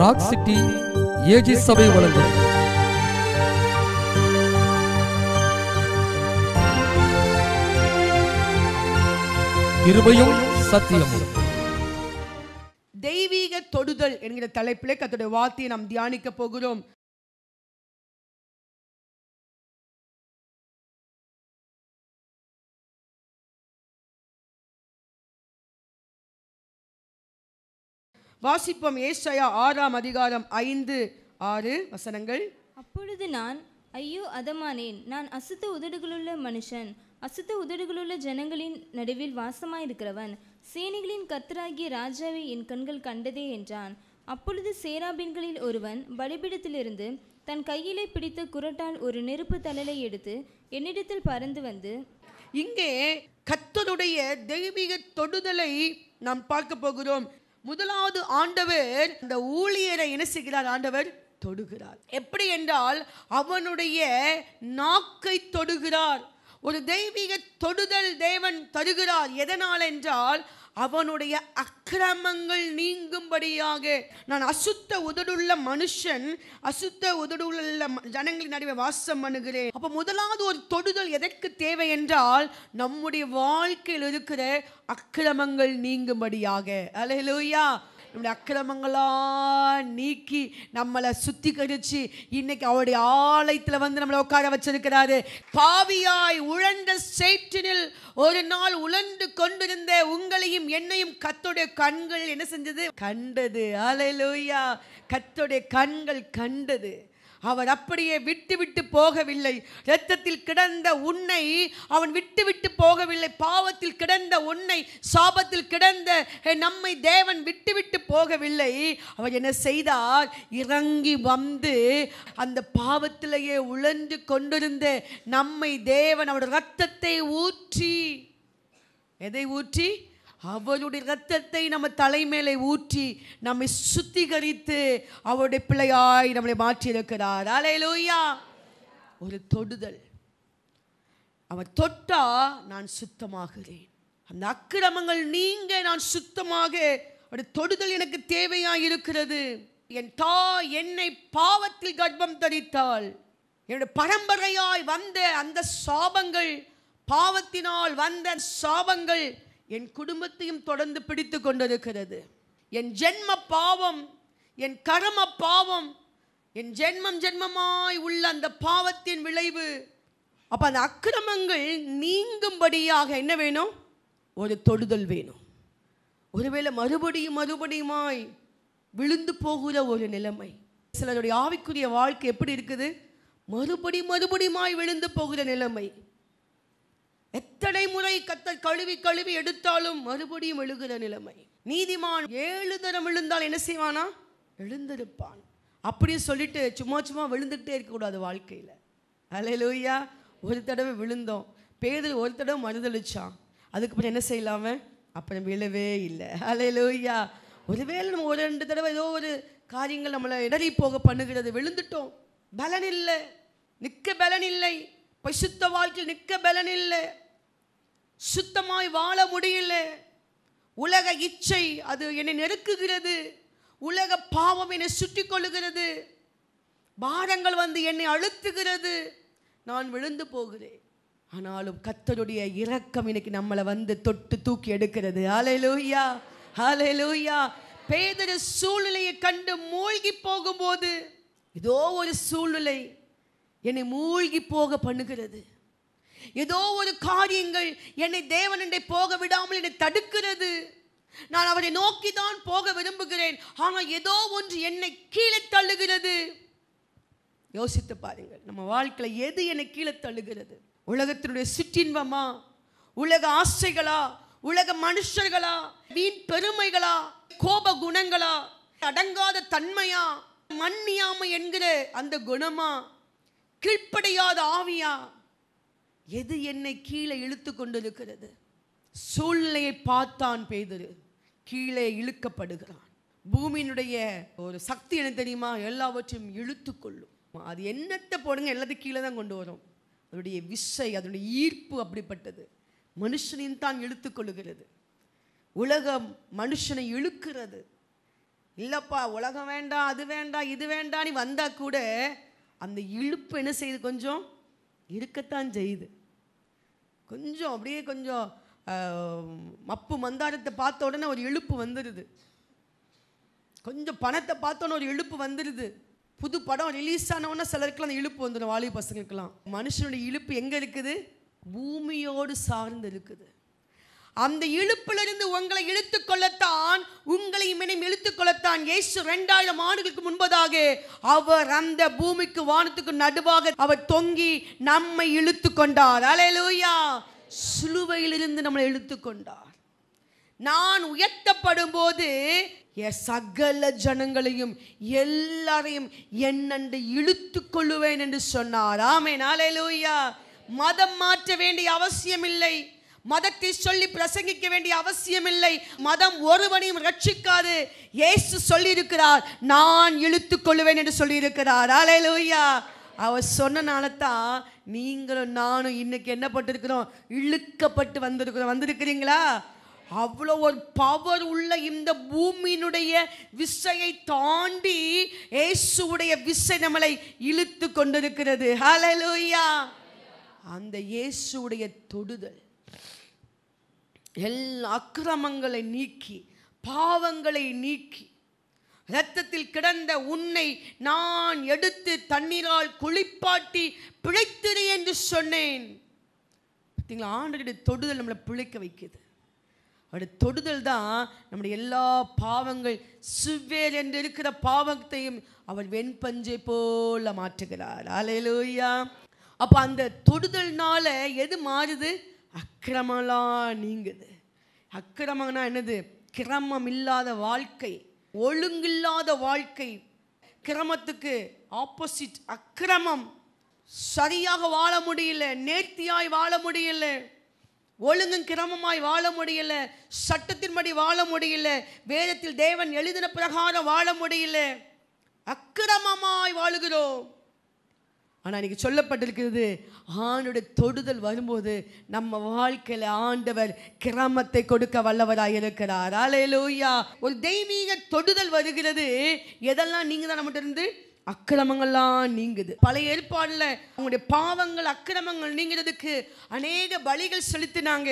rock city AG சபை வழங்கும் இருபையும் சத்தியம் தெய்வீக தொடுதல் என்கிற தலைப்பிலே கத்துடைய வார்த்தையை நாம் தியானிக்க போகிறோம் வாசிப்போம் ஏசாயா ஆறாம் அதிகாரம் ஐந்து ஆறு வசனங்கள் அப்பொழுது நான் ஐயோ அதமானேன் நான் அசுத்த உதடுகளுள்ள மனுஷன் அசுத்த உதடுகளுள்ள ஜனங்களின் நடுவில் வாசமாயிருக்கிறவன் சேனைகளின் கத்தராகிய ராஜாவை என் கண்கள் கண்டதே என்றான் அப்பொழுது சேராபின்களில் ஒருவன் பலிபிடத்திலிருந்து தன் கையிலே பிடித்த குரட்டால் ஒரு நெருப்பு தழலை எடுத்து என்னிடத்தில் பறந்து வந்து இங்கே கத்தருடைய தெய்வீக தொடுதலை நாம் பார்க்க போகிறோம் முதலாவது ஆண்டவர் இந்த ஊழியரை என்ன செய்கிறார் ஆண்டவர் தொடுகிறார் எப்படி என்றால் அவனுடைய நாக்கை தொடுகிறார் ஒரு தெய்வீக தொடுதல் தேவன் தருகிறார் எதனால் என்றால் அவனுடைய அக்கிரமங்கள் நீங்கும்படியாக நான் அசுத்த உதடுள்ள மனுஷன் அசுத்த உதடுள்ள ஜனங்களின் நடுவே வாசம் பண்ணுகிறேன் அப்போ முதலாவது ஒரு தொடுதல் எதற்கு தேவை என்றால் நம்முடைய வாழ்க்கையில் இருக்கிற அக்கிரமங்கள் நீங்கும்படியாக அலையலூயா நம்முடைய அக்கிரமங்களாக நீக்கி நம்மளை சுத்திகரித்து இன்னைக்கு அவருடைய ஆலயத்தில் வந்து நம்மளை உட்கார வச்சிருக்கிறாரு பாவியாய் உழந்த சேற்றினில் ஒரு நாள் உழந்து கொண்டிருந்த உங்களையும் என்னையும் கத்தோடைய கண்கள் என்ன செஞ்சது கண்டது அலையிலோயா கத்தோடைய கண்கள் கண்டது அவர் அப்படியே விட்டு விட்டு போகவில்லை இரத்தத்தில் கிடந்த உன்னை அவன் விட்டு விட்டு போகவில்லை பாவத்தில் கிடந்த உன்னை சாபத்தில் கிடந்த நம்மை தேவன் விட்டு விட்டு போகவில்லை அவர் என்ன செய்தார் இறங்கி வந்து அந்த பாவத்திலேயே உழந்து கொண்டிருந்த நம்மை தேவன் அவருடைய ரத்தத்தை ஊற்றி எதை ஊற்றி அவருடைய ரத்தத்தை நம்ம தலைமேலே ஊற்றி நம்மை சுத்திகரித்து அவருடைய பிள்ளையாய் நம்மளை மாற்றியிருக்கிறார் அலையலூயா ஒரு தொடுதல் அவர் தொட்டா நான் சுத்தமாகிறேன் அந்த அக்கிரமங்கள் நீங்க நான் சுத்தமாக ஒரு தொடுதல் எனக்கு தேவையாக இருக்கிறது என் தா என்னை பாவத்தில் கர்ப்பம் தரித்தாள் என்னுடைய பரம்பரையாய் வந்த அந்த சாபங்கள் பாவத்தினால் வந்த சாபங்கள் என் குடும்பத்தையும் தொடர்ந்து பிடித்து கொண்டிருக்கிறது என் ஜென்ம பாவம் என் கரம பாவம் என் ஜென்மம் ஜென்மமாய் உள்ள அந்த பாவத்தின் விளைவு அப்போ அந்த அக்கிரமங்கள் நீங்கும்படியாக என்ன வேணும் ஒரு தொடுதல் வேணும் ஒருவேளை மறுபடியும் மறுபடியுமாய் விழுந்து போகிற ஒரு நிலைமை சிலருடைய ஆவிக்குரிய வாழ்க்கை எப்படி இருக்குது மறுபடி மறுபடியுமாய் விழுந்து போகிற நிலைமை எத்தனை முறை கத்த கழுவி கழுவி எடுத்தாலும் மறுபடியும் எழுகிற நிலைமை நீதிமான் ஏழு தரம் விழுந்தால் என்ன செய்வானா எழுந்திருப்பான் அப்படியே சொல்லிட்டு சும்மா சும்மா விழுந்துகிட்டே இருக்கக்கூடாது வாழ்க்கையில் அலையிலூயா ஒரு தடவை விழுந்தோம் பேதில் ஒரு தடவை மறுதளிச்சான் அதுக்கப்புறம் என்ன செய்யலாம அப்புறம் விழவே இல்லை அலையிலூயா ஒருவேளை நம்ம ஒரு ரெண்டு தடவை ஏதோ ஒரு காரியங்கள் நம்மளை இடறி போக பண்ணுகிறது விழுந்துட்டோம் பலன் இல்லை நிற்க பலன் இல்லை பசுத்த வாழ்க்கையில் நிற்க பலன் இல்லை சுத்தமாய் வாழ முடியல உலக இச்சை அது என்னை நெருக்குகிறது உலக பாவம் என்னை சுற்றி கொள்ளுகிறது பாரங்கள் வந்து என்னை அழுத்துகிறது நான் விழுந்து போகிறேன் ஆனாலும் கத்தருடைய இரக்கம் இன்னைக்கு நம்மளை வந்து தொட்டு தூக்கி எடுக்கிறது ஹலே லூயா ஹலே லூயா பேதர சூழ்நிலையை கண்டு மூழ்கி போகும்போது ஏதோ ஒரு சூழ்நிலை என்னை மூழ்கி போக பண்ணுகிறது ஏதோ ஒரு காரியங்கள் என்னை தேவனண்டை போக விடாமல் என்னை தடுக்கிறது நான் அவரை நோக்கி தான் போக விரும்புகிறேன் ஆனால் ஏதோ ஒன்று என்னை கீழே தள்ளுகிறது யோசித்து பாருங்கள் நம்ம வாழ்க்கையில் எது என்னை கீழே தள்ளுகிறது உலகத்தினுடைய சிற்றின்பமா உலக ஆசைகளா உலக மனுஷர்களா வீண் பெருமைகளா கோப குணங்களா அடங்காத தன்மையா மண்ணியாமை என்கிற அந்த குணமா கீழ்ப்படையாத ஆவியா எது என்னை கீழே இழுத்து கொண்டிருக்கிறது சூழ்நிலையை பார்த்தான் பேதரு கீழே இழுக்கப்படுகிறான் பூமியினுடைய ஒரு சக்தி என்ன தெரியுமா எல்லாவற்றையும் இழுத்து கொள்ளும் அது என்னத்தை போடுங்க எல்லாத்தையும் கீழே தான் கொண்டு வரும் அதனுடைய விசை அதனுடைய ஈர்ப்பு அப்படிப்பட்டது மனுஷனையும் தான் இழுத்து கொள்ளுகிறது உலகம் மனுஷனை இழுக்கிறது இல்லைப்பா உலகம் வேண்டாம் அது வேண்டாம் இது வேண்டாம் வந்தால் கூட அந்த இழுப்பு என்ன செய்யுது கொஞ்சம் இருக்கத்தான் செய்யுது கொஞ்சம் அப்படியே கொஞ்சம் மப்பு மந்தாரத்தை பார்த்த உடனே ஒரு இழுப்பு வந்துடுது கொஞ்சம் பணத்தை பார்த்தோன்னே ஒரு இழுப்பு வந்துடுது புது படம் ரிலீஸ் ஆனவொடனே சிலருக்குலாம் அந்த இழுப்பு வந்துடும் வாலி பசங்களுக்கெல்லாம் மனுஷனுடைய இழுப்பு எங்கே இருக்குது பூமியோடு சார்ந்து இருக்குது அந்த இழுப்பிலிருந்து உங்களை இழுத்துக்கொள்ளத்தான் உங்களை இழுத்துக் இழுத்துக்கொள்ளத்தான் இயேசு ரெண்டாயிரம் ஆண்டுகளுக்கு முன்பதாக அவர் அந்த பூமிக்கு வானத்துக்கு நடுவாக அவர் தொங்கி நம்மை இழுத்து கொண்டார் அலையலூயா சிலுவையிலிருந்து நம்மளை இழுத்து கொண்டார் நான் உயர்த்தப்படும் போது சகல ஜனங்களையும் எல்லாரையும் என்னண்டு இழுத்து கொள்ளுவேன் என்று சொன்னார் ஆமே லூயா மதம் மாற்ற வேண்டிய அவசியம் இல்லை மதத்தை சொல்லி பிரசங்கிக்க வேண்டிய அவசியம் இல்லை மதம் ஒருவனையும் ரட்சிக்காது ஏசு சொல்லியிருக்கிறார் நான் இழுத்து கொள்ளுவேன் என்று சொல்லியிருக்கிறார் ஆலையா அவர் சொன்னனால தான் நீங்களும் நானும் இன்னைக்கு என்ன பட்டிருக்கிறோம் இழுக்கப்பட்டு வந்திருக்கிறோம் வந்திருக்கிறீங்களா அவ்வளோ ஒரு பவர் உள்ள இந்த பூமியினுடைய விசையை தாண்டி இயேசுடைய விசை நம்மளை இழுத்து கொண்டிருக்கிறது ஹலலூயா அந்த இயேசுடைய தொடுதல் எல்லா அக்கிரமங்களை நீக்கி பாவங்களை நீக்கி இரத்தத்தில் கிடந்த உன்னை நான் எடுத்து தண்ணீரால் குளிப்பாட்டி பிழைத்திரு என்று சொன்னேன் பார்த்தீங்களா ஆண்டு தொடுதல் நம்மளை பிழைக்க வைக்குது அவருடைய தொடுதல் தான் நம்முடைய எல்லா பாவங்கள் சுவ்வேல் என்று இருக்கிற பாவத்தையும் அவர் வெண்பஞ்சை போல மாற்றுகிறார் அலையலோயா அப்போ அந்த தொடுதல்னால எது மாறுது அக்கிரமெல்லாம் நீங்குது அக்கிரமம்னா என்னது கிரமம் இல்லாத வாழ்க்கை ஒழுங்கில்லாத வாழ்க்கை கிரமத்துக்கு ஆப்போசிட் அக்கிரமம் சரியாக வாழ முடியல நேர்த்தியாய் வாழ முடியல ஒழுங்கும் கிரமமாய் வாழ முடியல சட்டத்தின்படி வாழ முடியல வேதத்தில் தேவன் எழுதின பிரகாரம் வாழ முடியல அக்கிரமமாய் வாழுகிறோம் ஆனால் இன்றைக்கி சொல்லப்பட்டிருக்கிறது ஆணுடைய தொடுதல் வரும்போது நம்ம வாழ்க்கையில் ஆண்டவர் கிராமத்தை கொடுக்க வல்லவராக இருக்கிறார் அலையலோயா ஒரு தெய்வீக தொடுதல் வருகிறது எதெல்லாம் நீங்கள் தான் நம்மகிட்ட இருந்து அக்கிரமங்கள்லாம் நீங்குது பழைய ஏற்பாடுல அவங்களுடைய பாவங்கள் அக்கிரமங்கள் நீங்கிறதுக்கு அநேக வழிகள் செலுத்தினாங்க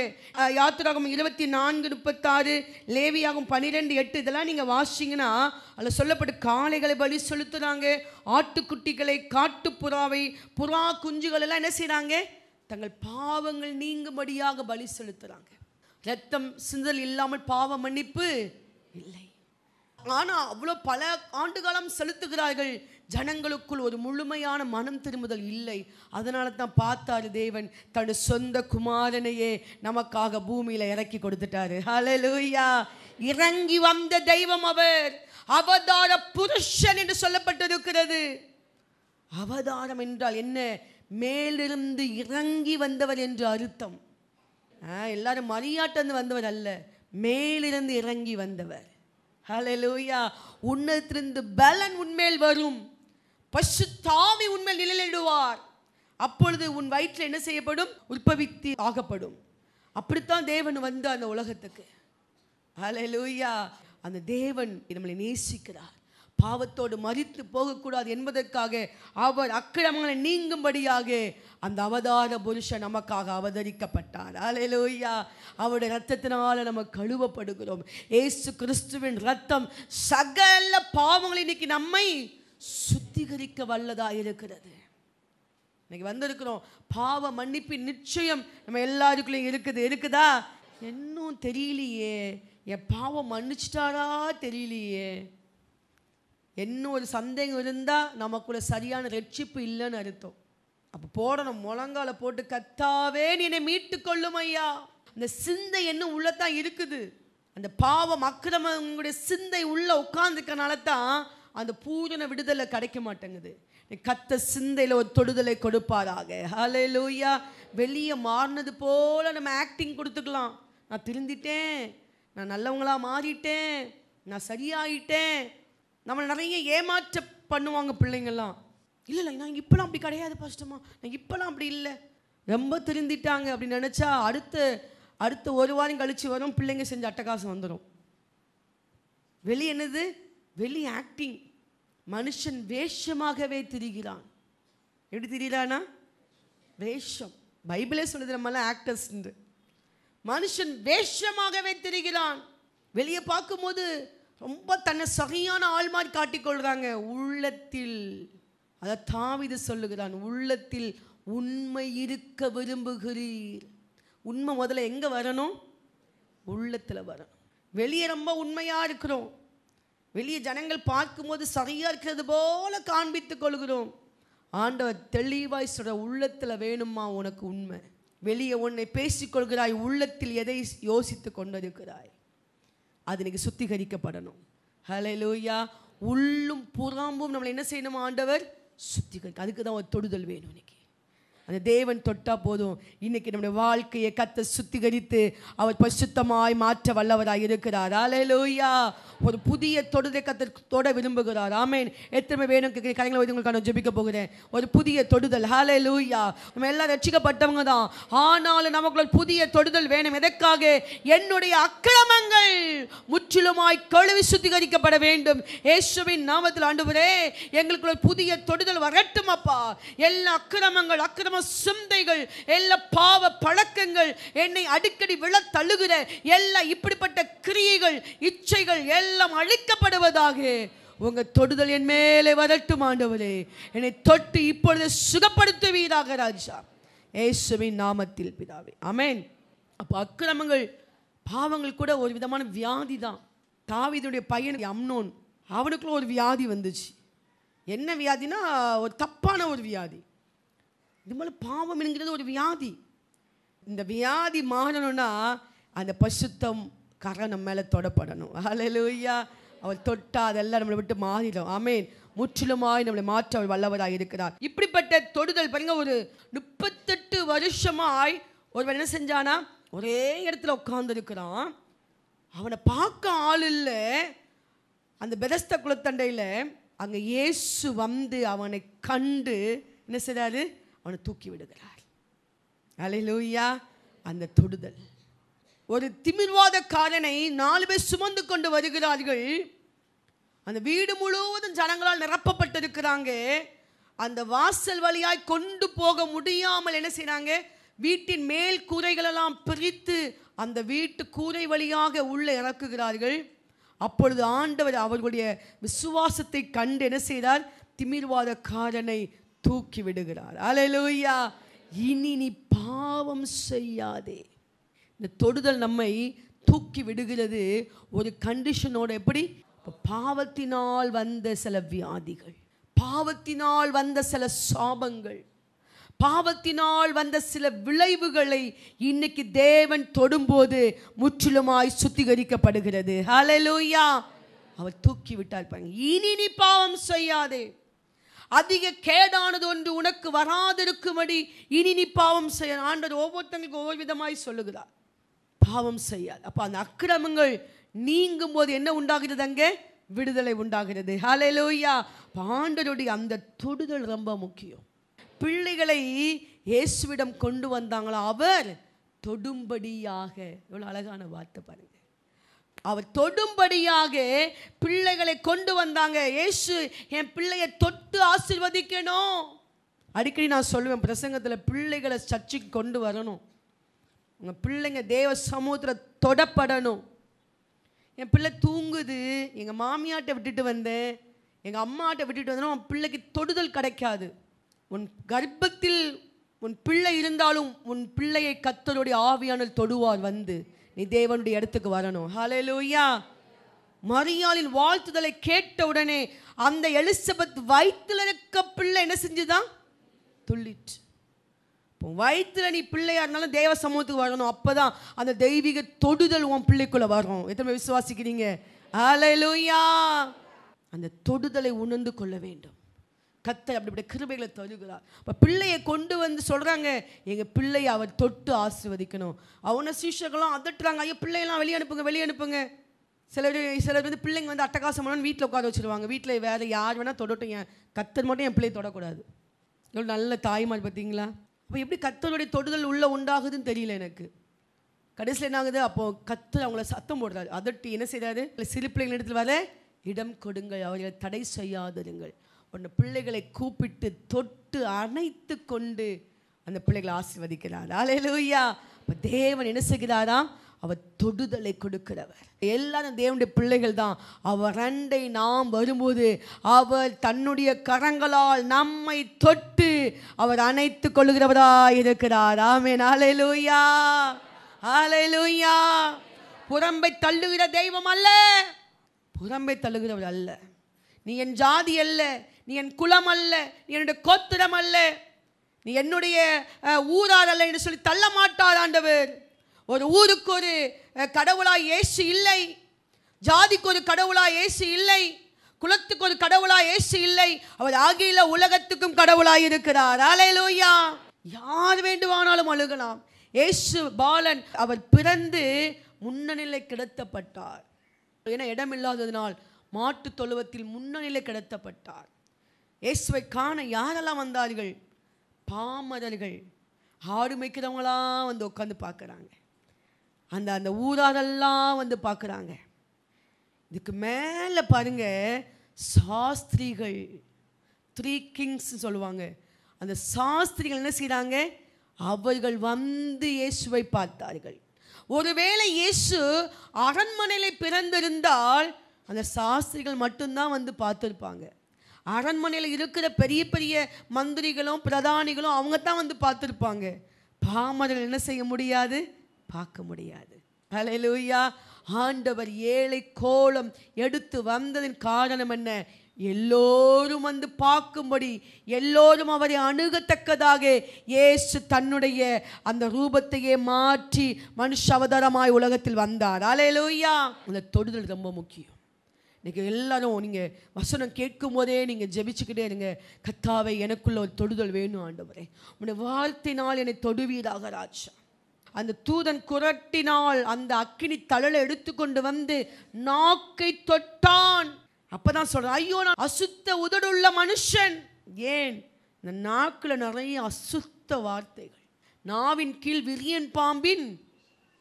யாத்திராகும் இருபத்தி நான்கு முப்பத்தாறு லேவியாகும் பன்னிரெண்டு எட்டு இதெல்லாம் நீங்க வாசிங்கன்னா அதில் சொல்லப்பட்டு காளைகளை பலி செலுத்துறாங்க ஆட்டுக்குட்டிகளை காட்டு புறாவை புறா குஞ்சுகள் எல்லாம் என்ன செய்கிறாங்க தங்கள் பாவங்கள் நீங்கும்படியாக பலி செலுத்துறாங்க ரத்தம் சிந்தல் இல்லாமல் பாவ மன்னிப்பு இல்லை ஆனால் அவ்வளோ பல ஆண்டு காலம் செலுத்துகிறார்கள் ஜனங்களுக்குள் ஒரு முழுமையான மனம் திரும்புதல் இல்லை அதனால தான் பார்த்தாரு தேவன் தன் சொந்த குமாரனையே நமக்காக பூமியில் இறக்கி கொடுத்துட்டாரு ஹலலூயா இறங்கி வந்த தெய்வம் அவர் அவதார புருஷன் என்று சொல்லப்பட்டிருக்கிறது அவதாரம் என்றால் என்ன மேலிருந்து இறங்கி வந்தவர் என்று அர்த்தம் எல்லாரும் மரியாட்டந்து வந்தவர் அல்ல மேலிருந்து இறங்கி வந்தவர் ஹலலூயா உன்னத்திலிருந்து பலன் உன்மேல் வரும் பசு தாமி உன்மேல் நிழலிடுவார் அப்பொழுது உன் வயிற்றில் என்ன செய்யப்படும் உற்பவித்தி ஆகப்படும் அப்படித்தான் தேவன் வந்து அந்த உலகத்துக்கு ஹலலூயா அந்த தேவன் நம்மளை நேசிக்கிறார் பாவத்தோடு மறித்து போகக்கூடாது என்பதற்காக அவர் அக்கிரமங்களை நீங்கும்படியாக அந்த அவதார புருஷன் நமக்காக அவதரிக்கப்பட்டார் அலையிலோய்யா அவருடைய ரத்தத்தினால் நம்ம கழுவப்படுகிறோம் ஏசு கிறிஸ்துவின் ரத்தம் சகல பாவங்களை இன்னைக்கு நம்மை சுத்திகரிக்க வல்லதாக இருக்கிறது இன்னைக்கு வந்திருக்கிறோம் பாவ மன்னிப்பு நிச்சயம் நம்ம எல்லாருக்குள்ளேயும் இருக்குது இருக்குதா இன்னும் தெரியலையே என் பாவம் மன்னிச்சிட்டாரா தெரியலையே என்ன ஒரு சந்தேகம் இருந்தால் நமக்குள்ள சரியான ரட்சிப்பு இல்லைன்னு அர்த்தம் அப்போ போடணும் முழங்கால போட்டு கத்தாவே நீ என்னை மீட்டு கொள்ளும் ஐயா இந்த சிந்தை என்ன உள்ளத்தான் இருக்குது அந்த பாவம் அக்கிரம உங்களுடைய சிந்தை உள்ளே உட்கார்ந்துக்கனால தான் அந்த பூரண விடுதலை கிடைக்க மாட்டேங்குது கத்த சிந்தையில் ஒரு தொடுதலை கொடுப்பாராக ஹலே லூயா வெளியே மாறினது போல் நம்ம ஆக்டிங் கொடுத்துக்கலாம் நான் திருந்திட்டேன் நான் நல்லவங்களாக மாறிட்டேன் நான் சரியாயிட்டேன் நம்மளை நிறைய ஏமாற்ற பண்ணுவாங்க பிள்ளைங்கள்லாம் இல்லை இல்லை நான் இப்போலாம் அப்படி கிடையாது பாஸ்டமா நான் இப்போலாம் அப்படி இல்லை ரொம்ப திருந்திட்டாங்க அப்படின்னு நினச்சா அடுத்த அடுத்த ஒரு வாரம் கழித்து வரும் பிள்ளைங்க செஞ்ச அட்டகாசம் வந்துடும் வெளி என்னது வெளி ஆக்டிங் மனுஷன் வேஷமாகவே திரிகிறான் எப்படி திரிகிறானா வேஷம் பைபிளே சொல்லுது நம்மளாம் ஆக்டர்ஸ்ன்று மனுஷன் வேஷமாகவே திரிகிறான் வெளியே பார்க்கும்போது ரொம்ப தன்னை சரியான ஆள் மாதிரி காட்டிக்கொள்கிறாங்க உள்ளத்தில் அதை தாவித சொல்லுகிறான் உள்ளத்தில் உண்மை இருக்க விரும்புகிறீர் உண்மை முதல்ல எங்கே வரணும் உள்ளத்தில் வரணும் வெளியே ரொம்ப உண்மையாக இருக்கிறோம் வெளியே ஜனங்கள் பார்க்கும்போது சரியாக இருக்கிறது போல காண்பித்து கொள்கிறோம் ஆண்டவர் தெளிவாய் சொல்கிற உள்ளத்தில் வேணுமா உனக்கு உண்மை வெளியே உன்னை பேசிக்கொள்கிறாய் உள்ளத்தில் எதை யோசித்து கொண்டிருக்கிறாய் அது இன்றைக்கி சுத்திகரிக்கப்படணும் ஹலலூயா உள்ளும் புறாம்பும் நம்மளை என்ன செய்யணும் ஆண்டவர் சுத்திகரிக்க அதுக்கு தான் ஒரு தொடுதல் வேணும் இன்னைக்கு அந்த தேவன் தொட்டால் போதும் இன்றைக்கி நம்முடைய வாழ்க்கையை கற்று சுத்திகரித்து அவர் பசுத்தமாய் மாற்ற வல்லவராக இருக்கிறார் அலையலோயா ஒரு புதிய தொடுதை கற்று தொட விரும்புகிறார் ஆமேன் எத்தனை வேணும் கரங்களை உங்களுக்கு உங்களுக்கான ஜெபிக்க போகிறேன் ஒரு புதிய தொடுதல் லூயா நம்ம எல்லாம் ரட்சிக்கப்பட்டவங்க தான் ஆனாலும் நமக்குள்ள புதிய தொடுதல் வேணும் எதற்காக என்னுடைய அக்கிரமங்கள் முற்றிலுமாய் கழுவி சுத்திகரிக்கப்பட வேண்டும் ஏசுவின் நாமத்தில் ஆண்டு எங்களுக்குள்ள புதிய தொடுதல் வரட்டும் அப்பா எல்லா அக்கிரமங்கள் அக்கிரம சிந்தைகள் எல்லா பாவ பழக்கங்கள் என்னை அடிக்கடி விழ தழுகிற எல்லா இப்படிப்பட்ட கிரியைகள் இச்சைகள் எல்லாம் அழிக்கப்படுவதாக உங்கள் தொடுதல் என் மேலே வரட்டும் ஆண்டவரே என்னை தொட்டு இப்பொழுது சுகப்படுத்துவீராக ராஜா ஏசுவின் நாமத்தில் பிதாவே அமேன் அப்போ அக்கிரமங்கள் பாவங்கள் கூட ஒரு விதமான வியாதி தான் தாவிதனுடைய பையன் அம்னோன் அவனுக்குள்ள ஒரு வியாதி வந்துச்சு என்ன வியாதினா ஒரு தப்பான ஒரு வியாதி இது மேலே பாவம் என்கிறது ஒரு வியாதி இந்த வியாதி மாறணும்னா அந்த பசுத்தம் கரை நம்ம மேலே தொடப்படணும் அலையா அவள் தொட்டா அதெல்லாம் நம்மளை விட்டு மாறிடும் ஆமேன் முற்றிலுமாய் நம்மளை மாற்ற அவள் வல்லவராக இருக்கிறார் இப்படிப்பட்ட தொடுதல் பாருங்க ஒரு முப்பத்தெட்டு வருஷமாய் ஒருவன் என்ன செஞ்சானா ஒரே இடத்துல உட்காந்துருக்கிறான் அவனை பார்க்க ஆள் இல்லை அந்த பெதஸ்த குலத்தண்டையில் அங்கே இயேசு வந்து அவனை கண்டு என்ன செய்கிறாரு அவனை தூக்கி விடுகிறார் அலையிலூயா அந்த தொடுதல் ஒரு திமிர்வாதக்காரனை நாலு பேர் சுமந்து கொண்டு வருகிறார்கள் அந்த வீடு முழுவதும் ஜனங்களால் நிரப்பப்பட்டிருக்கிறாங்க அந்த வாசல் வழியாய் கொண்டு போக முடியாமல் என்ன செய்கிறாங்க வீட்டின் மேல் கூரைகளெல்லாம் பிரித்து அந்த வீட்டு கூரை வழியாக உள்ளே இறக்குகிறார்கள் அப்பொழுது ஆண்டவர் அவர்களுடைய விசுவாசத்தை கண்டு என்ன செய்தார் திமிர்வாதக்காரனை தூக்கி விடுகிறார் அலையலூயா இனி நீ பாவம் செய்யாதே இந்த தொடுதல் நம்மை தூக்கி விடுகிறது ஒரு கண்டிஷனோட எப்படி பாவத்தினால் வந்த சில வியாதிகள் பாவத்தினால் வந்த சில சாபங்கள் பாவத்தினால் வந்த சில விளைவுகளை இன்னைக்கு தேவன் தொடும்போது முற்றிலுமாய் சுத்திகரிக்கப்படுகிறது ஹலலூயா அவர் தூக்கி விட்டால் பாருங்க இனி நீ பாவம் செய்யாதே அதிக கேடானது ஒன்று உனக்கு வராதிருக்கும்படி இனி நீ பாவம் செய்ய ஆண்டவர் ஒவ்வொருத்தங்களுக்கு ஒவ்வொரு விதமாய் சொல்லுகிறார் பாவம் செய்யாது அப்போ அந்த அக்கிரமங்கள் நீங்கும் போது என்ன உண்டாகிறது அங்கே விடுதலை உண்டாகிறது லோய்யா பாண்டருடைய அந்த தொடுதல் ரொம்ப முக்கியம் பிள்ளைகளை இயேசுவிடம் கொண்டு வந்தாங்களா அவர் தொடும்படியாக எவ்வளோ அழகான வார்த்தை பாருங்கள் அவர் தொடும்படியாக பிள்ளைகளை கொண்டு வந்தாங்க ஏசு என் பிள்ளையை தொட்டு ஆசிர்வதிக்கணும் அடிக்கடி நான் சொல்லுவேன் பிரசங்கத்தில் பிள்ளைகளை சர்ச்சுக்கு கொண்டு வரணும் உங்கள் பிள்ளைங்க தேவ சமூகத்தில் தொடப்படணும் என் பிள்ளை தூங்குது எங்கள் மாமியாட்டை விட்டுட்டு வந்தேன் எங்கள் அம்மாட்ட விட்டுட்டு வந்தேன்னா உன் பிள்ளைக்கு தொடுதல் கிடைக்காது உன் கர்ப்பத்தில் உன் பிள்ளை இருந்தாலும் உன் பிள்ளையை கத்தலுடைய ஆவியானல் தொடுவார் வந்து நீ தேவனுடைய இடத்துக்கு வரணும் லூயா மரியாளின் வாழ்த்துதலை கேட்ட உடனே அந்த எலிசபெத் வயிற்றுல இருக்க பிள்ளை என்ன செஞ்சுதான் துள்ளிட்டு இப்போ வயிற்றுல நீ பிள்ளையா இருந்தாலும் தேவ சமூகத்துக்கு வரணும் அப்போ தான் அந்த தெய்வீக தொடுதல் உன் பிள்ளைக்குள்ளே வரும் எத்தனை விசுவாசிக்கிறீங்க அந்த தொடுதலை உணர்ந்து கொள்ள வேண்டும் கத்தை அப்படி கிருபைகளை தருகிறார் இப்போ பிள்ளையை கொண்டு வந்து சொல்கிறாங்க எங்கள் பிள்ளையை அவர் தொட்டு ஆசிர்வதிக்கணும் அவனை சீஷர்களும் அதட்டுறாங்க ஐயோ பிள்ளையெல்லாம் வெளியே அனுப்புங்க வெளியே அனுப்புங்க சில சிலர் வந்து பிள்ளைங்க வந்து அட்டகாசமான வீட்டில் உட்கார வச்சுருவாங்க வீட்டில் வேறு யார் வேணால் தொடட்டும் என் கத்தர் மட்டும் என் பிள்ளையை தொடக்கூடாது எவ்வளோ நல்ல தாய்மார் பார்த்தீங்களா அப்போ எப்படி கத்தருடைய தொடுதல் உள்ளே உண்டாகுதுன்னு தெரியல எனக்கு கடைசியில் என்ன ஆகுது அப்போது கத்தர் அவங்கள சத்தம் போடுறாரு அதட்டி என்ன செய்கிறாரு சிறு பிள்ளைங்களிடத்தில் வர இடம் கொடுங்கள் அவர்களை தடை செய்யாதருங்கள் உன் பிள்ளைகளை கூப்பிட்டு தொட்டு அணைத்து கொண்டு அந்த பிள்ளைகளை ஆசிர்வதிக்கிறார் அலையலூயா இப்போ தேவன் என்ன செய்கிறாராம் அவர் தொடுதலை கொடுக்கிறவர் எல்லாரும் தேவனுடைய பிள்ளைகள் தான் அவர் ரெண்டை நாம் வரும்போது அவர் தன்னுடைய கரங்களால் நம்மை தொட்டு அவர் அணைத்து கொள்ளுகிறவராக இருக்கிறார் ஆமேன் ஆலையலூயா ஆலையலூயா புறம்பை தள்ளுகிற தெய்வம் அல்ல புறம்பை தள்ளுகிறவர் அல்ல நீ என் ஜாதி அல்ல நீ என் குலம் அல்ல நீ என்னுடைய கோத்திரம் அல்ல நீ என்னுடைய ஊரார் அல்ல என்று சொல்லி தள்ள மாட்டார் ஆண்டவர் ஒரு ஊருக்கு ஒரு கடவுளாய் ஏசு இல்லை ஜாதிக்கு ஒரு கடவுளாய் ஏசு இல்லை குலத்துக்கு ஒரு கடவுளாய் ஏசு இல்லை அவர் ஆகியில உலகத்துக்கும் கடவுளாய் இருக்கிறார் அலையலோயா யார் வேண்டுமானாலும் அழுகலாம் ஏசு பாலன் அவர் பிறந்து முன்னநிலை கிடத்தப்பட்டார் ஏன்னா இடமில்லாததினால் மாட்டு தொழுவத்தில் முன்னநிலை கிடத்தப்பட்டார் இயேசுவை காண யாரெல்லாம் வந்தார்கள் பாமரர்கள் ஆடு மேய்க்கிறவங்களாம் வந்து உட்காந்து பார்க்குறாங்க அந்த அந்த ஊராரெல்லாம் வந்து பார்க்குறாங்க இதுக்கு மேலே பாருங்க சாஸ்திரிகள் த்ரீ கிங்ஸ் சொல்லுவாங்க அந்த சாஸ்திரிகள் என்ன செய்கிறாங்க அவர்கள் வந்து இயேசுவை பார்த்தார்கள் ஒருவேளை இயேசு அரண்மனையில் பிறந்திருந்தால் அந்த சாஸ்திரிகள் மட்டும்தான் வந்து பார்த்துருப்பாங்க அரண்மனையில் இருக்கிற பெரிய பெரிய மந்திரிகளும் பிரதானிகளும் அவங்க தான் வந்து பார்த்துருப்பாங்க பாமரில் என்ன செய்ய முடியாது பார்க்க முடியாது அலையிலூயா ஆண்டவர் ஏழை கோலம் எடுத்து வந்ததின் காரணம் என்ன எல்லோரும் வந்து பார்க்கும்படி எல்லோரும் அவரை அணுகத்தக்கதாக ஏசு தன்னுடைய அந்த ரூபத்தையே மாற்றி மனுஷ அவதாரமாய் உலகத்தில் வந்தார் அலையலூயா அந்த தொடுதல் ரொம்ப முக்கியம் இன்றைக்கி எல்லாரும் நீங்கள் வசனம் கேட்கும் போதே நீங்கள் ஜெபிச்சுக்கிட்டே இருங்க கத்தாவை எனக்குள்ள ஒரு தொடுதல் வேணும் ஆண்டவரே உன்னை வாழ்த்தினால் என்னை தொடுவீராக ராஜா அந்த தூதன் குரட்டினால் அந்த அக்கினி தழலை எடுத்துக்கொண்டு வந்து நாக்கை தொட்டான் அப்பதான் சொல்றான் ஐயோ நான் அசுத்த உதடுள்ள மனுஷன் ஏன் இந்த நாக்கில் நிறைய அசுத்த வார்த்தைகள் நாவின் கீழ் விரியன் பாம்பின்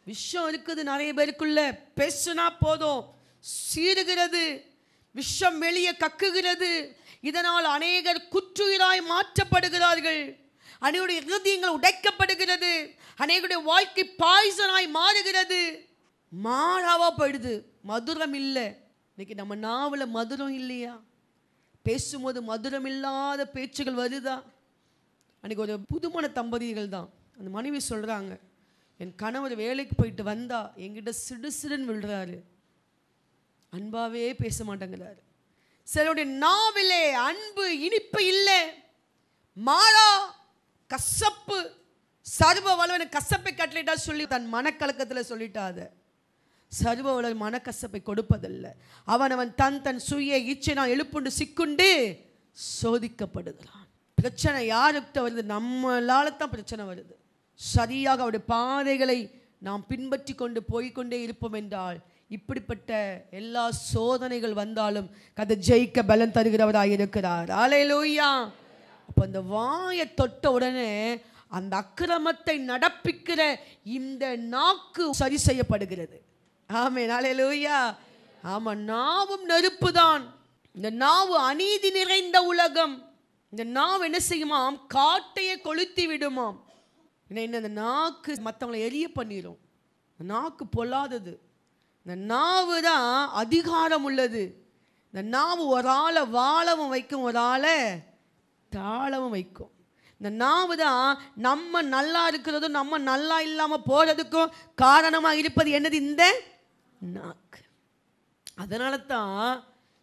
விஷம் இருக்குது நிறைய பேருக்குள்ள பேசுனா போதும் சீறுகிறது விஷம் வெளியே கக்குகிறது இதனால் அநேகர் குற்றுயிராய் மாற்றப்படுகிறார்கள் அனைவருடைய இறுதியங்கள் உடைக்கப்படுகிறது அநேகருடைய வாழ்க்கை பாய்சனாய் மாறுகிறது மாறாவா போயிடுது மதுரம் இல்லை இன்னைக்கு நம்ம நாவில் மதுரம் இல்லையா பேசும்போது மதுரம் இல்லாத பேச்சுகள் வருதா அன்றைக்கி ஒரு புதுமண தம்பதிகள் தான் அந்த மனைவி சொல்கிறாங்க என் கணவர் வேலைக்கு போயிட்டு வந்தா என்கிட்ட சிடுசிடுன்னு விழுறாரு அன்பாவே பேச மாட்டேங்கிறாரு சிலருடைய நாவிலே அன்பு இனிப்பு இல்லை மாலா கசப்பு சர்வ வளவன் கசப்பை கட்டளைட்டா சொல்லி தன் மனக்கலக்கத்தில் சொல்லிட்டாத சர்வ வளவன் மனக்கசப்பை கொடுப்பதில்லை அவன் அவன் தன் தன் சுய இச்சை நான் எழுப்புண்டு சிக்குண்டு சோதிக்கப்படுகிறான் பிரச்சனை யாருக்கிட்ட வருது நம்மளால தான் பிரச்சனை வருது சரியாக அவருடைய பாதைகளை நாம் பின்பற்றி கொண்டு போய்கொண்டே இருப்போம் என்றால் இப்படிப்பட்ட எல்லா சோதனைகள் வந்தாலும் கதை ஜெயிக்க பலன் தருகிறவராக இருக்கிறார் அலையிலூயா அப்போ அந்த வாயை தொட்ட உடனே அந்த அக்கிரமத்தை நடப்பிக்கிற இந்த நாக்கு சரி செய்யப்படுகிறது ஆமே நாளையிலூயா ஆமாம் நாவும் நெருப்பு தான் இந்த நாவு அநீதி நிறைந்த உலகம் இந்த நாவு என்ன செய்யுமாம் காட்டையை கொளுத்தி விடுமாம் என்ன இந்த நாக்கு மற்றவங்களை எரிய பண்ணிடும் நாக்கு பொல்லாதது இந்த நாவு தான் அதிகாரம் உள்ளது இந்த நாவு ஒரு ஆளை வாழவும் வைக்கும் ஒரு ஆளை தாழவும் வைக்கும் இந்த நாவு தான் நம்ம நல்லா இருக்கிறதும் நம்ம நல்லா இல்லாமல் போகிறதுக்கும் காரணமாக இருப்பது என்னது இந்த நாக்கு அதனால தான்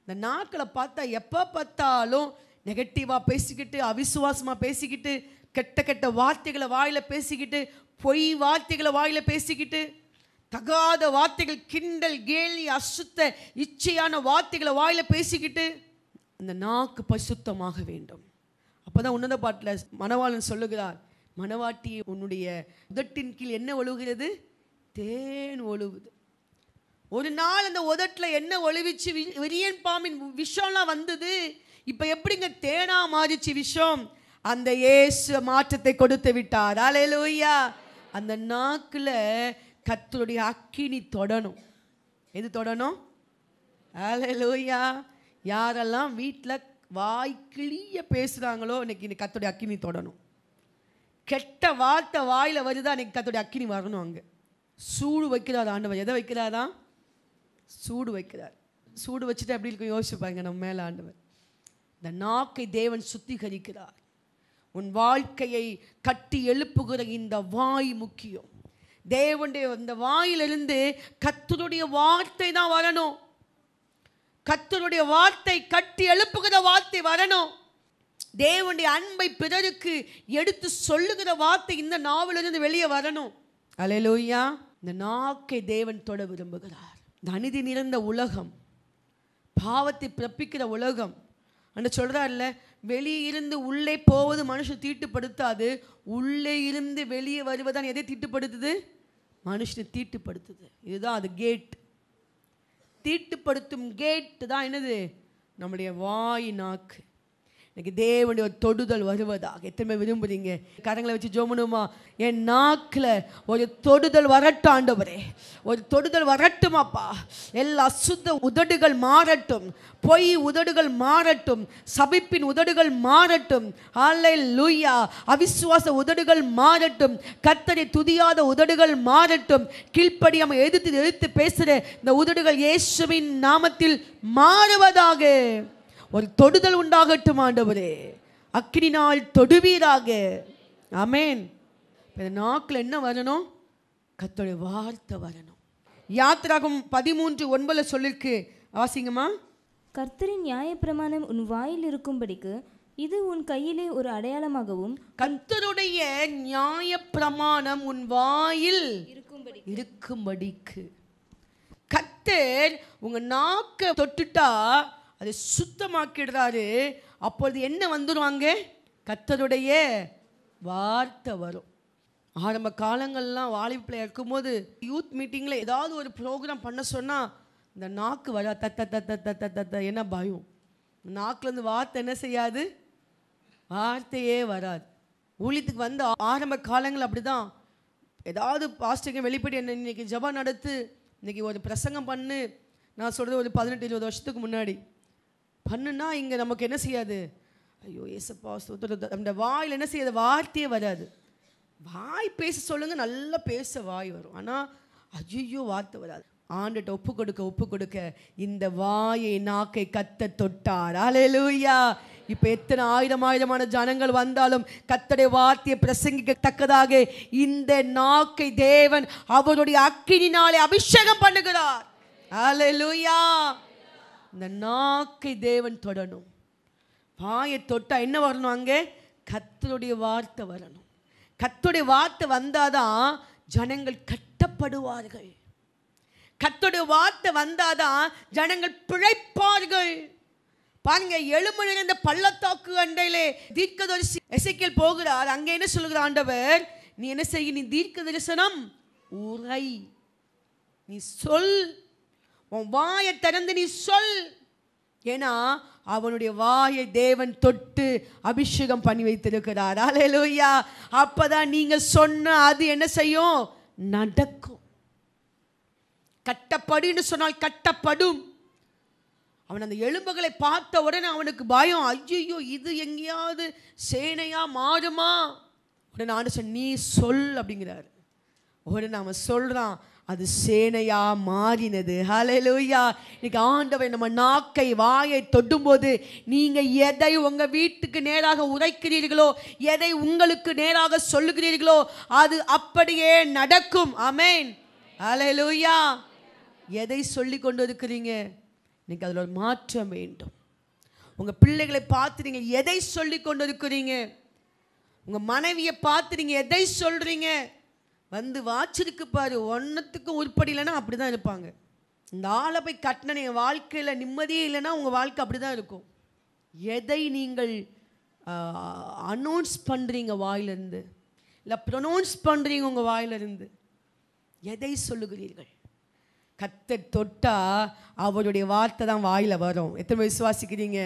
இந்த நாக்களை பார்த்தா எப்போ பார்த்தாலும் நெகட்டிவாக பேசிக்கிட்டு அவிசுவாசமாக பேசிக்கிட்டு கெட்ட கெட்ட வார்த்தைகளை வாயில் பேசிக்கிட்டு பொய் வார்த்தைகளை வாயில் பேசிக்கிட்டு தகாத வார்த்தைகள் கிண்டல் கேலி அசுத்த இச்சையான வார்த்தைகளை வாயில் பேசிக்கிட்டு அந்த நாக்கு பசுத்தமாக வேண்டும் அப்போ தான் உன்னத பாட்டில் மணவாளன் சொல்லுகிறார் மணவாட்டி உன்னுடைய உதட்டின் கீழ் என்ன ஒழுகுகிறது தேன் ஒழுகுது ஒரு நாள் அந்த உதட்டில் என்ன ஒழுவிச்சு விரியன் பாம்பின் விஷம்லாம் வந்தது இப்போ எப்படிங்க தேனா மாறிச்சு விஷம் அந்த ஏசு மாற்றத்தை கொடுத்து விட்டார் அலையலோய்யா அந்த நாக்கில் கத்தருடைய அக்கினி தொடணும் எது தொடணும் அலலோயா யாரெல்லாம் வீட்டில் வாய் கிளிய பேசுகிறாங்களோ இன்னைக்கு இந்த கத்துடைய அக்கினி தொடணும் கெட்ட வார்த்தை வாயில் வருதா இன்னைக்கு கத்துடைய அக்கினி வரணும் அங்கே சூடு வைக்கிறார் ஆண்டவர் எதை வைக்கிறாரா சூடு வைக்கிறார் சூடு வச்சுட்டு அப்படி இருக்கும் யோசிப்பாங்க நம்ம மேலே ஆண்டவர் இந்த நாக்கை தேவன் சுத்திகரிக்கிறார் உன் வாழ்க்கையை கட்டி எழுப்புகிற இந்த வாய் முக்கியம் தேவனுடைய அந்த வாயிலிருந்து கத்தருடைய வார்த்தை தான் வரணும் கத்தருடைய வார்த்தை கட்டி எழுப்புகிற வார்த்தை வரணும் தேவனுடைய அன்பை பிறருக்கு எடுத்து சொல்லுகிற வார்த்தை இந்த நாவலிருந்து வெளியே வரணும் அலையலோய்யா இந்த நாக்கை தேவன் தொட விரும்புகிறார் இந்த அநீதி நிறந்த உலகம் பாவத்தை பிறப்பிக்கிற உலகம் அண்ணா சொல்கிறார்ல வெளியே இருந்து உள்ளே போவது மனுஷன் தீட்டுப்படுத்தாது உள்ளே இருந்து வெளியே வருவதான் எதை தீட்டுப்படுத்துது மனுஷனை தீட்டுப்படுத்துது இதுதான் அது கேட் தீட்டுப்படுத்தும் கேட்டு தான் என்னது நம்முடைய வாய் நாக்கு எனக்கு தேவனுடைய ஒரு தொடுதல் வருவதாக எத்தனை விரும்புகிறீங்க கரங்களை வச்சு ஜோமனுமா என் நாக்கில் ஒரு தொடுதல் வரட்டும் ஆண்டவரே ஒரு தொடுதல் வரட்டுமாப்பா எல்லா சுத்த உதடுகள் மாறட்டும் பொய் உதடுகள் மாறட்டும் சபிப்பின் உதடுகள் மாறட்டும் ஆலை லூயா அவிசுவாச உதடுகள் மாறட்டும் கத்தனை துதியாத உதடுகள் மாறட்டும் கீழ்ப்படி நம்ம எதிர்த்து எதிர்த்து பேசுகிற இந்த உதடுகள் இயேசுவின் நாமத்தில் மாறுவதாக ஒரு தொடுதல் உண்டாகட்டும் ஆண்டவரே அக்கினினால் தொடுவீராக அமேன் நாக்கில் என்ன வரணும் கத்தோடைய வார்த்தை வரணும் யாத்திராகும் பதிமூன்று ஒன்பதில் சொல்லிருக்கு வாசிங்கம்மா கர்த்தரின் நியாயப்பிரமாணம் உன் வாயில் இருக்கும்படிக்கு இது உன் கையிலே ஒரு அடையாளமாகவும் கர்த்தருடைய நியாய பிரமாணம் உன் வாயில் இருக்கும்படிக்கு கத்தர் உங்க நாக்க தொட்டுட்டா அதை சுத்தமாக்கிடுறாரு அப்பொழுது என்ன வந்துடுவாங்க கத்தருடைய வார்த்தை வரும் ஆரம்ப காலங்கள்லாம் வாலிப்பில் இருக்கும்போது யூத் மீட்டிங்கில் ஏதாவது ஒரு ப்ரோக்ராம் பண்ண சொன்னால் இந்த நாக்கு வரா தத்த தத்த தத்த தத்த என்ன பயம் நாக்குலேருந்து வார்த்தை என்ன செய்யாது வார்த்தையே வராது ஊழியத்துக்கு வந்து ஆரம்ப காலங்கள் அப்படி தான் ஏதாவது பாஸ்டிங்க வெளிப்படி என்ன இன்றைக்கி ஜபம் நடத்து இன்றைக்கி ஒரு பிரசங்கம் பண்ணு நான் சொல்கிறது ஒரு பதினெட்டு இருபது வருஷத்துக்கு முன்னாடி பண்ணுனா இங்கே நமக்கு என்ன செய்யாது ஐயோ ஏசப்பா நம்மட வாயில் என்ன செய்யாது வார்த்தையே வராது வாய் பேச சொல்லுங்கள் நல்லா பேச வாய் வரும் ஆனால் அஜய்யோ வார்த்தை வராது ஆண்டுகிட்ட ஒப்பு கொடுக்க ஒப்பு கொடுக்க இந்த வாயை நாக்கை கத்த தொட்டார் அலையலூயா இப்போ எத்தனை ஆயிரம் ஆயிரமான ஜனங்கள் வந்தாலும் கத்தடைய வார்த்தையை பிரசங்கிக்கத்தக்கதாக இந்த நாக்கை தேவன் அவருடைய அக்கினினாலே அபிஷேகம் பண்ணுகிறார் அலையலூயா இந்த நாக்கை தேவன் தொடணும் வாயை தொட்டால் என்ன வரணும் அங்கே கத்தருடைய வார்த்தை வரணும் கத்துடைய வார்த்தை வந்தாதான் ஜனங்கள் கட்டப்படுவார்கள் கத்துடைய வார்த்தை வந்தாதான் ஜனங்கள் பிழைப்பார்கள் பாருங்க எழும நிறைந்த பள்ளத்தாக்கு அண்டையிலே தீர்க்கதரிசி இசைக்கல் போகிறார் அங்கே என்ன சொல்லுகிற ஆண்டவர் நீ என்ன செய்ய நீ தீர்க்க தரிசனம் உரை நீ சொல் உன் வாயை திறந்து நீ சொல் ஏன்னா அவனுடைய வாயை தேவன் தொட்டு அபிஷேகம் பண்ணி வைத்திருக்கிறார் அலையலூயா அப்போதான் நீங்கள் சொன்ன அது என்ன செய்யும் நடக்கும் கட்டப்படுன்னு சொன்னால் கட்டப்படும் அவன் அந்த எலும்புகளை பார்த்த உடனே அவனுக்கு பயம் ஐயோ இது எங்கேயாவது சேனையா மாறுமா உடனே ஆண்டு நீ சொல் அப்படிங்கிறாரு உடனே அவன் சொல்கிறான் அது சேனையா மாறினது ஹலலூயா இன்னைக்கு ஆண்டவை நம்ம நாக்கை வாயை தொட்டும்போது நீங்கள் எதை உங்கள் வீட்டுக்கு நேராக உரைக்கிறீர்களோ எதை உங்களுக்கு நேராக சொல்லுகிறீர்களோ அது அப்படியே நடக்கும் அமேன் ஹலலூயா எதை சொல்லி கொண்டு இருக்கிறீங்க இன்னைக்கு அதில் ஒரு மாற்றம் வேண்டும் உங்கள் பிள்ளைகளை பார்த்து நீங்கள் எதை சொல்லி கொண்டு இருக்கிறீங்க உங்கள் மனைவியை பார்த்து நீங்கள் எதை சொல்கிறீங்க வந்து வாச்சிருக்கு பாரு ஒன்றத்துக்கும் உருப்படியிலனா அப்படி தான் இருப்பாங்க இந்த ஆளை போய் கட்டின என் வாழ்க்கையில் நிம்மதியே இல்லைன்னா உங்கள் வாழ்க்கை அப்படி தான் இருக்கும் எதை நீங்கள் அனௌன்ஸ் பண்ணுறீங்க வாயிலிருந்து இல்லை ப்ரனௌன்ஸ் பண்ணுறீங்க உங்கள் வாயிலிருந்து எதை சொல்லுகிறீர்கள் கத்தை தொட்டால் அவருடைய வார்த்தை தான் வாயில் வரும் எத்தனை விசுவாசிக்கிறீங்க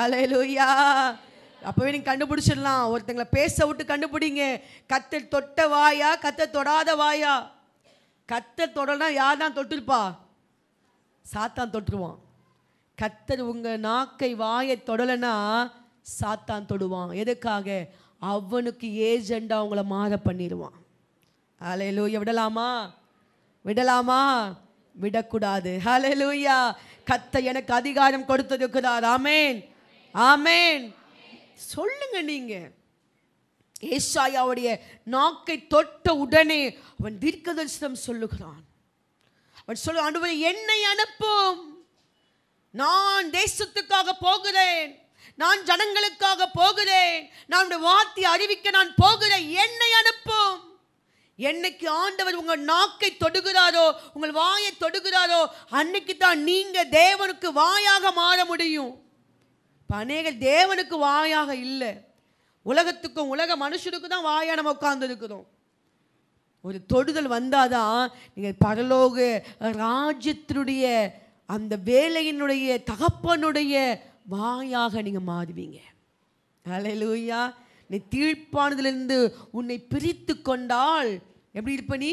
ஆலையிலூயா அப்போவே நீங்கள் கண்டுபிடிச்சிடலாம் ஒருத்தங்களை பேச விட்டு கண்டுபிடிங்க கத்தை தொட்ட வாயா கத்தை தொடாத வாயா கத்தை தொடனா யார் தான் தொட்டிருப்பா சாத்தான் தொட்டுருவான் கத்தர் உங்கள் நாக்கை வாயை தொடலைன்னா சாத்தான் தொடுவான் எதுக்காக அவனுக்கு ஏஜெண்டாக அவங்கள மாற பண்ணிடுவான் லூயா விடலாமா விடலாமா விடக்கூடாது லூயா கத்தை எனக்கு அதிகாரம் கொடுத்திருக்கிறார் ஆமேன் ஆமேன் சொல்லுங்க நீங்கள் ஏசாயாவுடைய நாக்கை தொட்ட உடனே அவன் தீர்க்க தரிசனம் சொல்லுகிறான் அவன் சொல்ல அனுபவம் என்னை அனுப்பும் நான் தேசத்துக்காக போகிறேன் நான் ஜனங்களுக்காக போகிறேன் நான் வார்த்தை அறிவிக்க நான் போகிறேன் என்னை அனுப்பும் என்னைக்கு ஆண்டவர் உங்கள் நாக்கை தொடுகிறாரோ உங்கள் வாயை தொடுகிறாரோ அன்னைக்கு தான் நீங்கள் தேவனுக்கு வாயாக மாற முடியும் பனைகள் தேவனுக்கு வாயாக இல்லை உலகத்துக்கும் உலக மனுஷனுக்கும் தான் வாயாக நம்ம உட்காந்துருக்கிறோம் ஒரு தொடுதல் வந்தால் தான் நீங்கள் பரலோக ராஜ்யத்தினுடைய அந்த வேலையினுடைய தகப்பனுடைய வாயாக நீங்கள் மாறுவீங்க லூயா நீ தீழ்ப்பானதுலேருந்து உன்னை பிரித்து கொண்டால் எப்படி இருப்ப நீ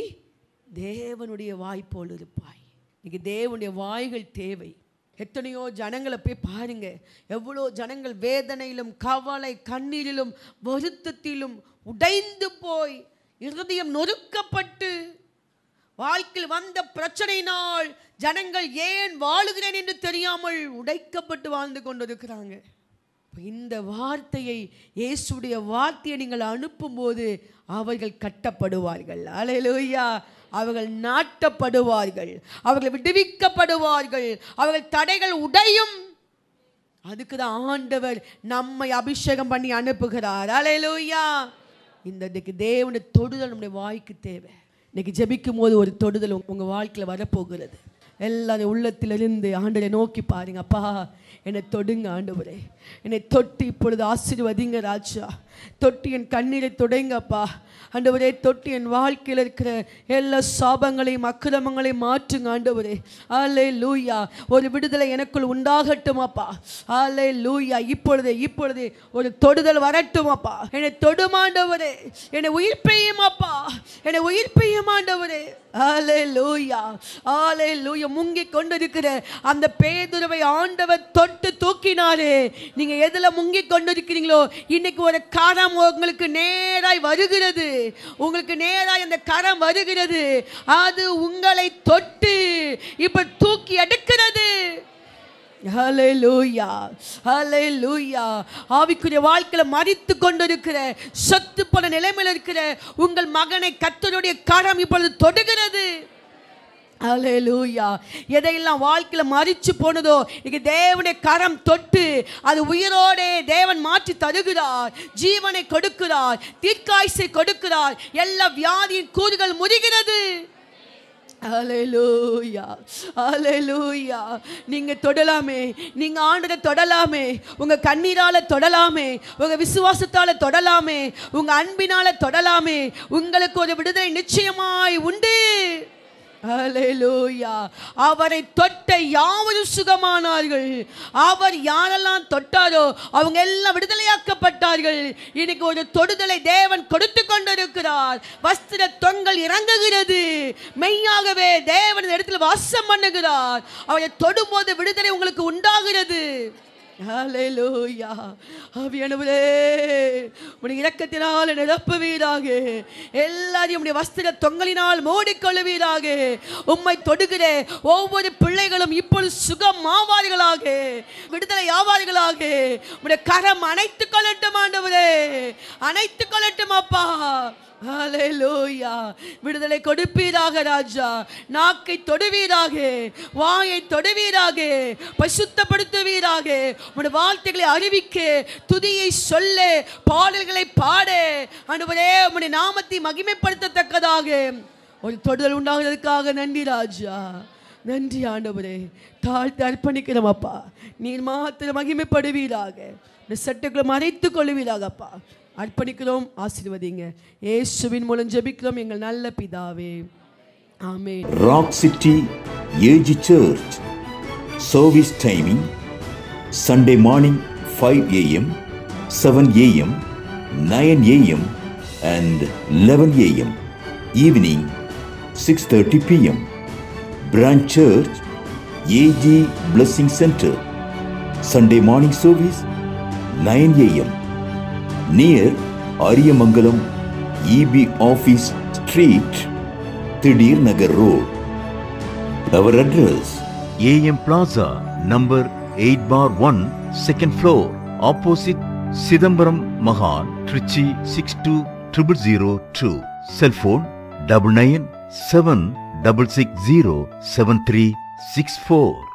தேவனுடைய வாய் போல் இருப்பாய் இன்றைக்கி தேவனுடைய வாய்கள் தேவை எத்தனையோ ஜனங்களை போய் பாருங்க எவ்வளோ ஜனங்கள் வேதனையிலும் கவலை கண்ணீரிலும் வருத்தத்திலும் உடைந்து போய் இருதயம் நொறுக்கப்பட்டு வாழ்க்கையில் வந்த பிரச்சனையினால் ஜனங்கள் ஏன் வாழுகிறேன் என்று தெரியாமல் உடைக்கப்பட்டு வாழ்ந்து கொண்டிருக்கிறாங்க இந்த வார்த்தையை இயேசுடைய வார்த்தையை நீங்கள் அனுப்பும்போது அவர்கள் கட்டப்படுவார்கள் அலையலோயா அவர்கள் நாட்டப்படுவார்கள் அவர்கள் விடுவிக்கப்படுவார்கள் அவர்கள் தடைகள் உடையும் அதுக்கு தான் ஆண்டவர் நம்மை அபிஷேகம் பண்ணி அனுப்புகிறார் அலையலூயா இந்த இன்றைக்கு தேவனுடைய தொடுதல் நம்முடைய வாய்க்கு தேவை இன்னைக்கு ஜபிக்கும் போது ஒரு தொடுதல் உங்கள் வாழ்க்கையில் வரப்போகிறது எல்லாரும் உள்ளத்திலிருந்து ஆண்டரை நோக்கி பாருங்க அப்பா என்னை தொடுங்க ஆண்டவரே என்னை தொட்டு இப்பொழுது ஆசீர்வதிங்க ராஜா தொட்டி என் கண்ணீரை துடைங்கப்பா ஆண்டவரே தொட்டி என் வாழ்க்கையில் இருக்கிற எல்லா சாபங்களையும் அக்கிரமங்களையும் மாற்றுங்க ஆண்டவரே ஆலே லூயா ஒரு விடுதலை எனக்குள் உண்டாகட்டுமாப்பா ஆலே லூயா இப்பொழுது இப்பொழுதே ஒரு தொடுதல் வரட்டுமாப்பா என்னை தொடுமாண்டவரே என்னை உயிர் பெய்யுமாப்பா என்னை உயிர் பெய்யுமாண்டவரே ஆலே லூயா ஆலே லூயா முங்கி கொண்டிருக்கிற அந்த பேதுருவை ஆண்டவர் தொட்டு தூக்கினாரே நீங்கள் எதில் முங்கி கொண்டிருக்கிறீங்களோ இன்னைக்கு ஒரு க கரம் உங்களுக்கு நேராய் வருகிறது உங்களுக்கு நேராய் அந்த கரம் வருகிறது அது உங்களை தொட்டு இப்ப தூக்கி எடுக்கிறது ஹலெலூயா ஆவிக்குரிய வாழ்க்கையில் மறித்து கொண்டிருக்கிற சொத்து போன நிலைமையில் இருக்கிற உங்கள் மகனை கத்தருடைய கரம் இப்பொழுது தொடுகிறது அலையலூயா எதையெல்லாம் வாழ்க்கையில் மறிச்சு போனதோ இன்னைக்கு தேவனுடைய கரம் தொட்டு அது உயிரோடே தேவன் மாற்றி தருகிறார் ஜீவனை கொடுக்கிறார் தீர்க்காய்ச்சை கொடுக்கிறார் எல்லா வியாதியின் கூறுகள் முடிகிறது அலையலூயா அலையலூயா நீங்கள் தொடலாமே நீங்கள் ஆண்டரை தொடலாமே உங்கள் கண்ணீரால் தொடலாமே உங்கள் விசுவாசத்தால் தொடலாமே உங்கள் அன்பினால் தொடலாமே உங்களுக்கு ஒரு விடுதலை நிச்சயமாய் உண்டு அவரை தொட்ட யாவரும் சுகமானார்கள் அவர் யாரெல்லாம் தொட்டாரோ அவங்க எல்லாம் விடுதலையாக்கப்பட்டார்கள் இன்னைக்கு ஒரு தொடுதலை தேவன் கொடுத்து கொண்டிருக்கிறார் வஸ்திர தொங்கல் இறங்குகிறது மெய்யாகவே தேவன் இடத்துல வாசம் பண்ணுகிறார் அவரை தொடும்போது விடுதலை உங்களுக்கு உண்டாகிறது ஹalleluya ஆவியானவரே உடைய இரக்கத்தினால் நிரப்புவீராக எல்லாரையும் உடைய வஸ்திர தொங்கலினால் மூடிக்கொள்ளுவீராக உம்மை தொடுகிற ஒவ்வொரு பிள்ளைகளும் இப்பொழுது சுகம் ஆவார்களாக விடுதலை ஆவார்களாக உடைய கரம் அனைத்து கொள்ளட்டும் ஆண்டவரே அணைத்து கொள்ளட்டும் அப்பா விடுதலை கொடுப்பீராக ராஜா நாக்கை தொடுவீராக வாயை தொடுவீராக பசுத்தப்படுத்துவீராக உடைய வார்த்தைகளை அறிவிக்க துதியை சொல்ல பாடல்களை பாட அனுபவே உடைய நாமத்தை மகிமைப்படுத்தத்தக்கதாக ஒரு தொடுதல் உண்டாகிறதுக்காக நன்றி ராஜா நன்றி ஆண்டவரே தாழ்த்து அர்ப்பணிக்கிறோம் அப்பா நீர் மாத்திர மகிமைப்படுவீராக இந்த சட்டுக்குள்ள மறைத்து கொள்வீராகப்பா அர்ப்பணிக்கிறோம் ஆசீர்வதிங்க இயேசுவின் மூலம் ஜெபிக்கிறோம் எங்கள் நல்ல பிதாவே ஆமே rock city AG church service timing Sunday morning five AM seven AM nine AM and eleven AM evening six thirty PM branch church AG blessing centre Sunday morning service 9 AM near Ariyamangalam EB office street Thideer Nagar road our address AM plaza number eight four one second floor opposite Chidambaram மகான் Tiruchi six two triple zero two cellphone double nine seven double six zero seven three six four